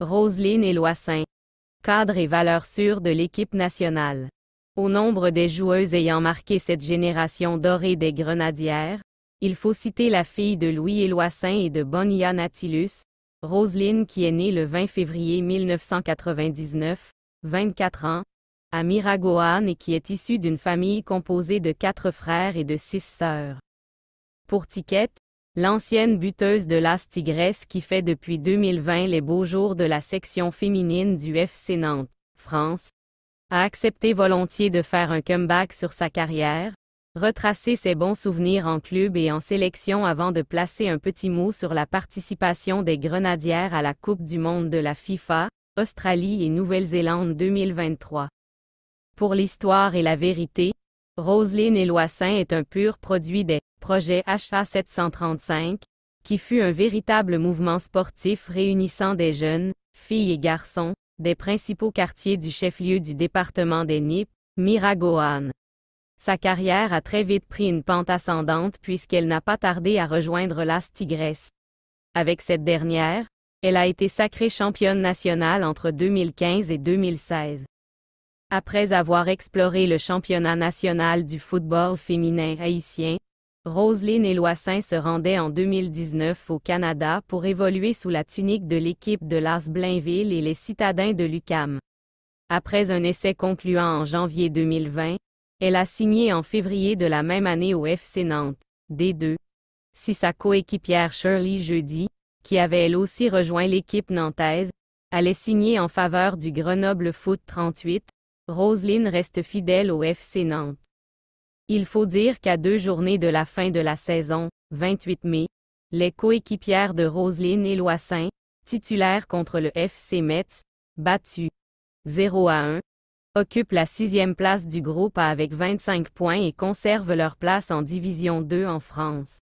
Roselyne et Cadre et valeur sûre de l'équipe nationale. Au nombre des joueuses ayant marqué cette génération dorée des Grenadières, il faut citer la fille de Louis Éloissin et de Bonia Natilus, Roselyne qui est née le 20 février 1999, 24 ans, à miragoane et qui est issue d'une famille composée de quatre frères et de six sœurs. Pour Tiquette, L'ancienne buteuse de l'As Tigresse qui fait depuis 2020 les beaux jours de la section féminine du FC Nantes, France, a accepté volontiers de faire un comeback sur sa carrière, retracer ses bons souvenirs en club et en sélection avant de placer un petit mot sur la participation des Grenadières à la Coupe du monde de la FIFA, Australie et Nouvelle-Zélande 2023. Pour l'histoire et la vérité, Roselyne Eloissin est un pur produit des projet HA735, qui fut un véritable mouvement sportif réunissant des jeunes, filles et garçons, des principaux quartiers du chef-lieu du département des Nippes, Miragoan. Sa carrière a très vite pris une pente ascendante puisqu'elle n'a pas tardé à rejoindre l'As Tigresse. Avec cette dernière, elle a été sacrée championne nationale entre 2015 et 2016. Après avoir exploré le championnat national du football féminin haïtien, Roselyne et Loissin se rendaient en 2019 au Canada pour évoluer sous la tunique de l'équipe de l'As Blainville et les citadins de l'UCAM. Après un essai concluant en janvier 2020, elle a signé en février de la même année au FC Nantes, D2. Si sa coéquipière Shirley Jeudi, qui avait elle aussi rejoint l'équipe nantaise, allait signer en faveur du Grenoble Foot 38, Roselyne reste fidèle au FC Nantes. Il faut dire qu'à deux journées de la fin de la saison, 28 mai, les coéquipières de Roselyne et Loissin, titulaires contre le FC Metz, battus 0 à 1, occupent la sixième place du groupe avec 25 points et conservent leur place en Division 2 en France.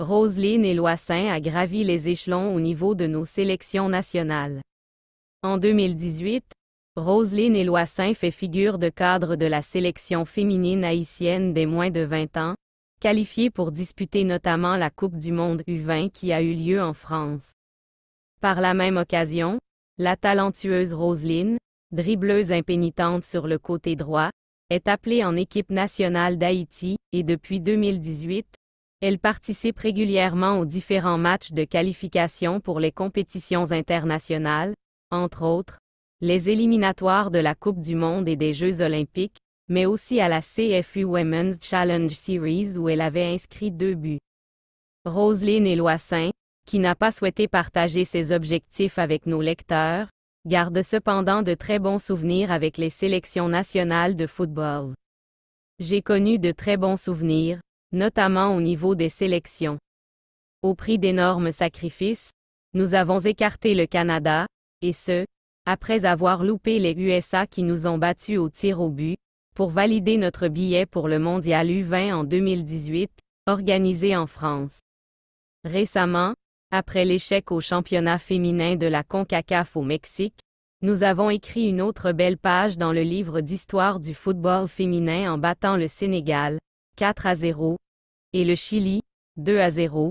Roselyne et Loissin a gravi les échelons au niveau de nos sélections nationales. En 2018, Roselyne Eloissin fait figure de cadre de la sélection féminine haïtienne des moins de 20 ans, qualifiée pour disputer notamment la Coupe du Monde U20 qui a eu lieu en France. Par la même occasion, la talentueuse Roselyne, dribbleuse impénitente sur le côté droit, est appelée en équipe nationale d'Haïti, et depuis 2018, elle participe régulièrement aux différents matchs de qualification pour les compétitions internationales, entre autres, les éliminatoires de la Coupe du Monde et des Jeux olympiques, mais aussi à la CFU Women's Challenge Series où elle avait inscrit deux buts. Roselyne Éloissin, qui n'a pas souhaité partager ses objectifs avec nos lecteurs, garde cependant de très bons souvenirs avec les sélections nationales de football. J'ai connu de très bons souvenirs, notamment au niveau des sélections. Au prix d'énormes sacrifices, nous avons écarté le Canada, et ce, après avoir loupé les USA qui nous ont battus au tir au but, pour valider notre billet pour le Mondial U20 en 2018, organisé en France. Récemment, après l'échec au championnat féminin de la CONCACAF au Mexique, nous avons écrit une autre belle page dans le livre d'histoire du football féminin en battant le Sénégal, 4 à 0, et le Chili, 2 à 0,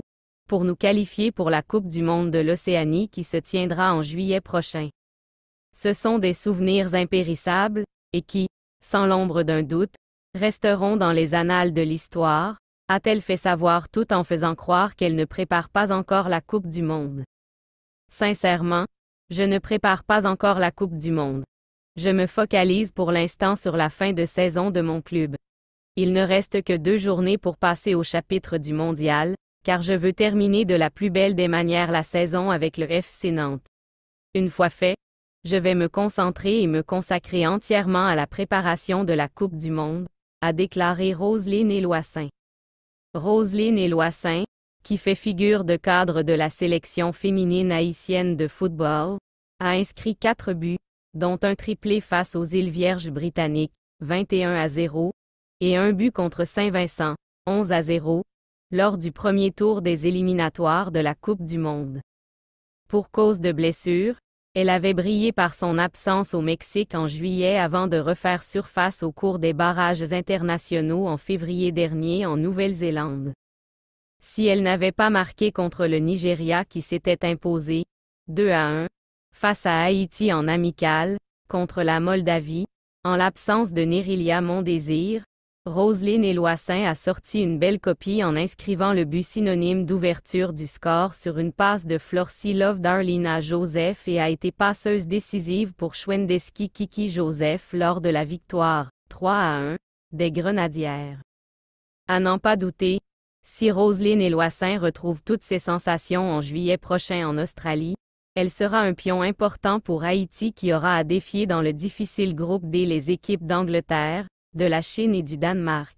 pour nous qualifier pour la Coupe du monde de l'Océanie qui se tiendra en juillet prochain. Ce sont des souvenirs impérissables, et qui, sans l'ombre d'un doute, resteront dans les annales de l'histoire, a-t-elle fait savoir tout en faisant croire qu'elle ne prépare pas encore la Coupe du Monde. Sincèrement, je ne prépare pas encore la Coupe du Monde. Je me focalise pour l'instant sur la fin de saison de mon club. Il ne reste que deux journées pour passer au chapitre du mondial, car je veux terminer de la plus belle des manières la saison avec le FC Nantes. Une fois fait, je vais me concentrer et me consacrer entièrement à la préparation de la Coupe du Monde, a déclaré Roselyne Loisin. Roselyne Eloissin, qui fait figure de cadre de la sélection féminine haïtienne de football, a inscrit quatre buts, dont un triplé face aux îles Vierges britanniques, 21 à 0, et un but contre Saint-Vincent, 11 à 0, lors du premier tour des éliminatoires de la Coupe du Monde. Pour cause de blessure, elle avait brillé par son absence au Mexique en juillet avant de refaire surface au cours des barrages internationaux en février dernier en Nouvelle-Zélande. Si elle n'avait pas marqué contre le Nigeria qui s'était imposé 2 à 1 face à Haïti en amical contre la Moldavie, en l'absence de Nerilia Mondésir, Roselyne Eloissin a sorti une belle copie en inscrivant le but synonyme d'ouverture du score sur une passe de Florcy Love à Joseph et a été passeuse décisive pour Schwendeski Kiki Joseph lors de la victoire 3 à 1 des Grenadières. À n'en pas douter, si Roselyne Eloissin retrouve toutes ses sensations en juillet prochain en Australie, elle sera un pion important pour Haïti qui aura à défier dans le difficile groupe D les équipes d'Angleterre, de la Chine et du Danemark.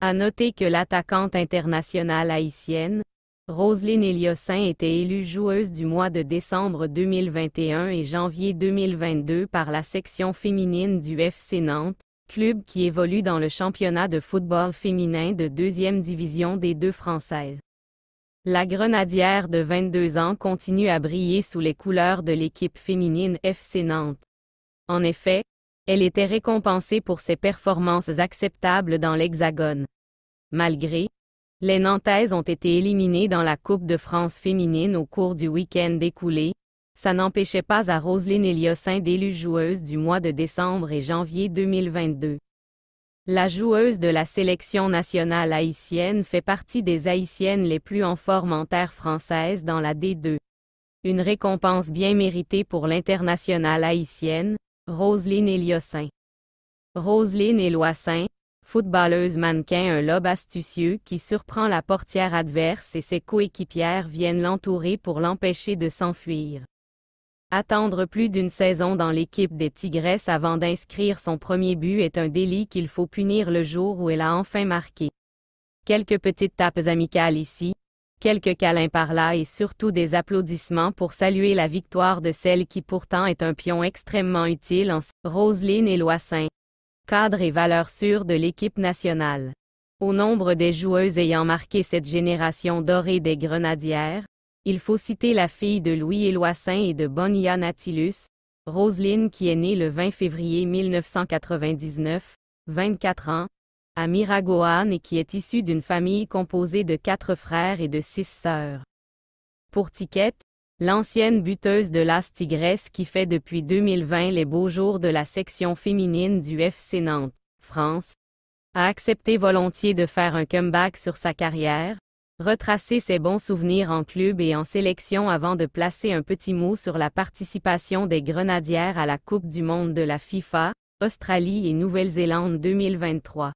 À noter que l'attaquante internationale haïtienne, Roselyne Eliossin était élue joueuse du mois de décembre 2021 et janvier 2022 par la section féminine du FC Nantes, club qui évolue dans le championnat de football féminin de deuxième division des deux Françaises. La grenadière de 22 ans continue à briller sous les couleurs de l'équipe féminine FC Nantes. En effet, elle était récompensée pour ses performances acceptables dans l'Hexagone. Malgré, les Nantaises ont été éliminées dans la Coupe de France féminine au cours du week-end écoulé, ça n'empêchait pas à Roselyne Eliossin d'élu joueuse du mois de décembre et janvier 2022. La joueuse de la sélection nationale haïtienne fait partie des haïtiennes les plus en forme en terre française dans la D2. Une récompense bien méritée pour l'internationale haïtienne, Roselyne Eliossin Roselyne Eloissin, footballeuse mannequin un lobe astucieux qui surprend la portière adverse et ses coéquipières viennent l'entourer pour l'empêcher de s'enfuir. Attendre plus d'une saison dans l'équipe des Tigresses avant d'inscrire son premier but est un délit qu'il faut punir le jour où elle a enfin marqué. Quelques petites tapes amicales ici, quelques câlins par là et surtout des applaudissements pour saluer la victoire de celle qui pourtant est un pion extrêmement utile en Roselyne et Cadre et valeur sûre de l'équipe nationale. Au nombre des joueuses ayant marqué cette génération dorée des Grenadières, il faut citer la fille de Louis Éloissin et de Bonia Natilus, Roselyne qui est née le 20 février 1999, 24 ans, à et qui est issu d'une famille composée de quatre frères et de six sœurs. Pour Tiquette, l'ancienne buteuse de l'As Tigresse qui fait depuis 2020 les beaux jours de la section féminine du FC Nantes, France, a accepté volontiers de faire un comeback sur sa carrière, retracer ses bons souvenirs en club et en sélection avant de placer un petit mot sur la participation des Grenadières à la Coupe du monde de la FIFA, Australie et Nouvelle-Zélande 2023.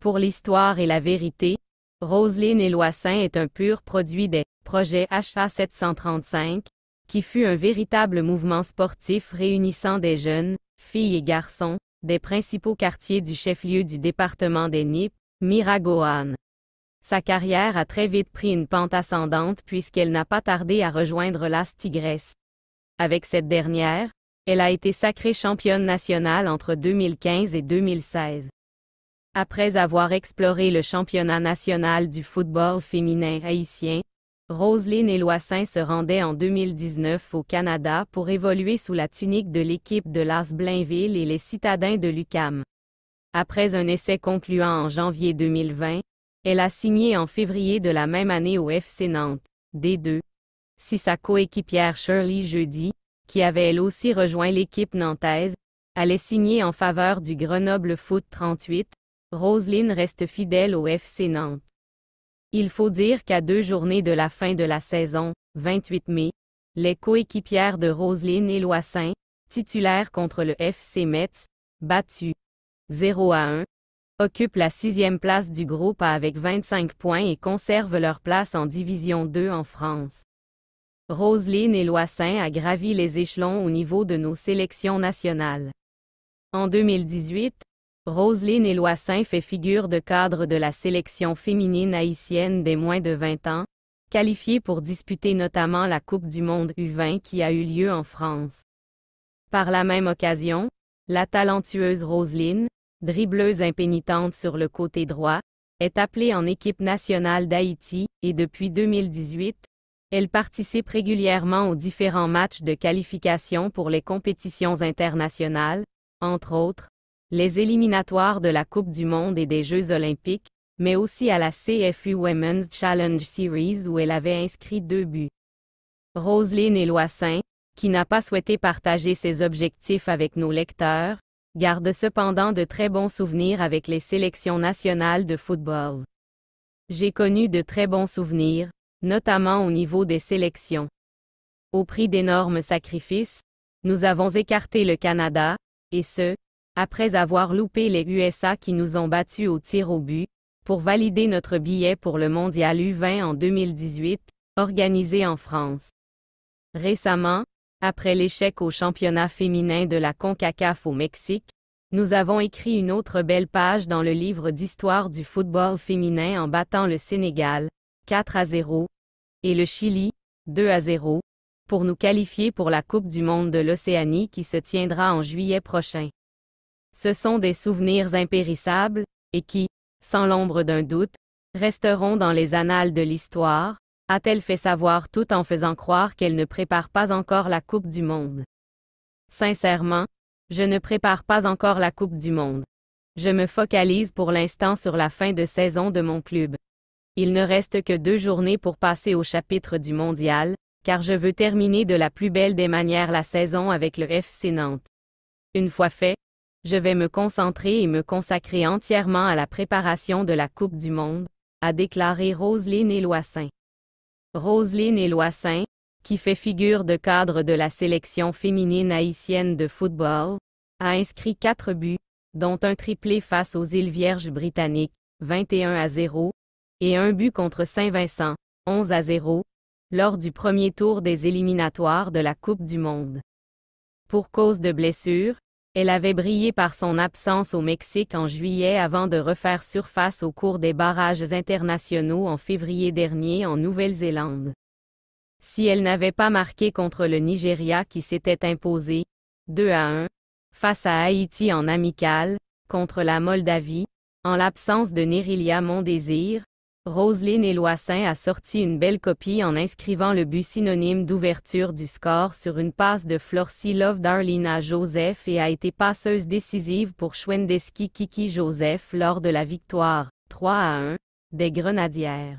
Pour l'histoire et la vérité, Roselyne et est un pur produit des projets HA735, qui fut un véritable mouvement sportif réunissant des jeunes, filles et garçons, des principaux quartiers du chef-lieu du département des Nippes, Miragoan. Sa carrière a très vite pris une pente ascendante puisqu'elle n'a pas tardé à rejoindre l'As Tigresse. Avec cette dernière, elle a été sacrée championne nationale entre 2015 et 2016. Après avoir exploré le championnat national du football féminin haïtien, Roselyne Loissin se rendait en 2019 au Canada pour évoluer sous la tunique de l'équipe de l'As Blainville et les citadins de l'UCAM. Après un essai concluant en janvier 2020, elle a signé en février de la même année au FC Nantes, D2. Si sa coéquipière Shirley Jeudi, qui avait elle aussi rejoint l'équipe nantaise, allait signer en faveur du Grenoble Foot 38, Roselyne reste fidèle au FC Nantes. Il faut dire qu'à deux journées de la fin de la saison, 28 mai, les coéquipières de Roseline et Loissin, titulaires contre le FC Metz, battus 0 à 1, occupent la sixième place du groupe avec 25 points et conservent leur place en Division 2 en France. Roselyne et Loissin a gravi les échelons au niveau de nos sélections nationales. En 2018, Roselyne Eloissin fait figure de cadre de la sélection féminine haïtienne des moins de 20 ans, qualifiée pour disputer notamment la Coupe du Monde U20 qui a eu lieu en France. Par la même occasion, la talentueuse Roselyne, dribbleuse impénitente sur le côté droit, est appelée en équipe nationale d'Haïti, et depuis 2018, elle participe régulièrement aux différents matchs de qualification pour les compétitions internationales, entre autres, les éliminatoires de la Coupe du Monde et des Jeux olympiques, mais aussi à la CFU Women's Challenge Series où elle avait inscrit deux buts. Roselyne Éloissin, qui n'a pas souhaité partager ses objectifs avec nos lecteurs, garde cependant de très bons souvenirs avec les sélections nationales de football. J'ai connu de très bons souvenirs, notamment au niveau des sélections. Au prix d'énormes sacrifices, nous avons écarté le Canada, et ce, après avoir loupé les USA qui nous ont battus au tir au but, pour valider notre billet pour le Mondial U20 en 2018, organisé en France. Récemment, après l'échec au championnat féminin de la CONCACAF au Mexique, nous avons écrit une autre belle page dans le livre d'histoire du football féminin en battant le Sénégal, 4 à 0, et le Chili, 2 à 0, pour nous qualifier pour la Coupe du monde de l'Océanie qui se tiendra en juillet prochain. Ce sont des souvenirs impérissables, et qui, sans l'ombre d'un doute, resteront dans les annales de l'histoire, a-t-elle fait savoir tout en faisant croire qu'elle ne prépare pas encore la Coupe du Monde. Sincèrement, je ne prépare pas encore la Coupe du Monde. Je me focalise pour l'instant sur la fin de saison de mon club. Il ne reste que deux journées pour passer au chapitre du mondial, car je veux terminer de la plus belle des manières la saison avec le FC Nantes. Une fois fait, je vais me concentrer et me consacrer entièrement à la préparation de la Coupe du Monde, a déclaré Roselyne Éloissin. Roselyne Éloissin, qui fait figure de cadre de la sélection féminine haïtienne de football, a inscrit quatre buts, dont un triplé face aux îles Vierges britanniques, 21 à 0, et un but contre Saint-Vincent, 11 à 0, lors du premier tour des éliminatoires de la Coupe du Monde. Pour cause de blessure, elle avait brillé par son absence au Mexique en juillet avant de refaire surface au cours des barrages internationaux en février dernier en Nouvelle-Zélande. Si elle n'avait pas marqué contre le Nigeria qui s'était imposé 2 à 1 face à Haïti en amical contre la Moldavie, en l'absence de Nerilia Mondésir, Roselyne Eloissin a sorti une belle copie en inscrivant le but synonyme d'ouverture du score sur une passe de Florcy Love Darlina à Joseph et a été passeuse décisive pour Schwendeski Kiki Joseph lors de la victoire 3 à 1 des Grenadières.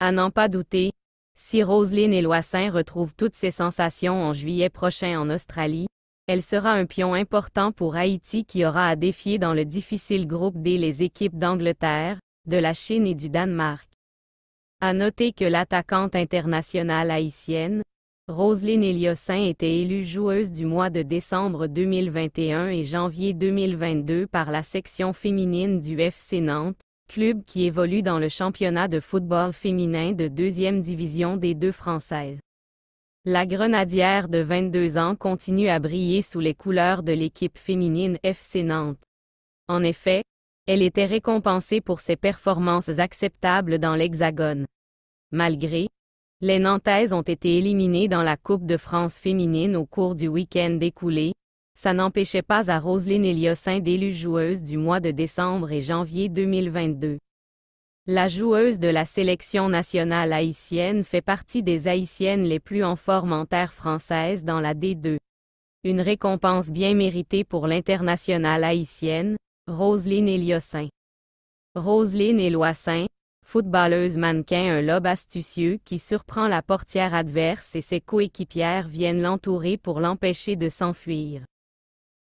À n'en pas douter, si Roselyne Eloissin retrouve toutes ses sensations en juillet prochain en Australie, elle sera un pion important pour Haïti qui aura à défier dans le difficile groupe D les équipes d'Angleterre, de la Chine et du Danemark. À noter que l'attaquante internationale haïtienne, Roselyne Eliossin était élue joueuse du mois de décembre 2021 et janvier 2022 par la section féminine du FC Nantes, club qui évolue dans le championnat de football féminin de deuxième division des deux Françaises. La grenadière de 22 ans continue à briller sous les couleurs de l'équipe féminine FC Nantes. En effet, elle était récompensée pour ses performances acceptables dans l'Hexagone. Malgré, les Nantaises ont été éliminées dans la Coupe de France féminine au cours du week-end écoulé, ça n'empêchait pas à Roselyne Eliossin d'élu joueuse du mois de décembre et janvier 2022. La joueuse de la sélection nationale haïtienne fait partie des haïtiennes les plus en forme en terre française dans la D2. Une récompense bien méritée pour l'internationale haïtienne, Roselyne Eliossin. Roselyne Eloissin, footballeuse mannequin un lobe astucieux qui surprend la portière adverse et ses coéquipières viennent l'entourer pour l'empêcher de s'enfuir.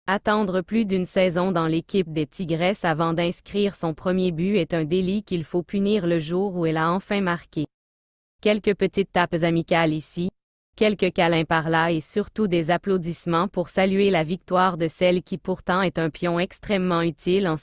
Attendre plus d'une saison dans l'équipe des Tigresses avant d'inscrire son premier but est un délit qu'il faut punir le jour où elle a enfin marqué. Quelques petites tapes amicales ici, quelques câlins par là et surtout des applaudissements pour saluer la victoire de celle qui pourtant est un pion extrêmement utile en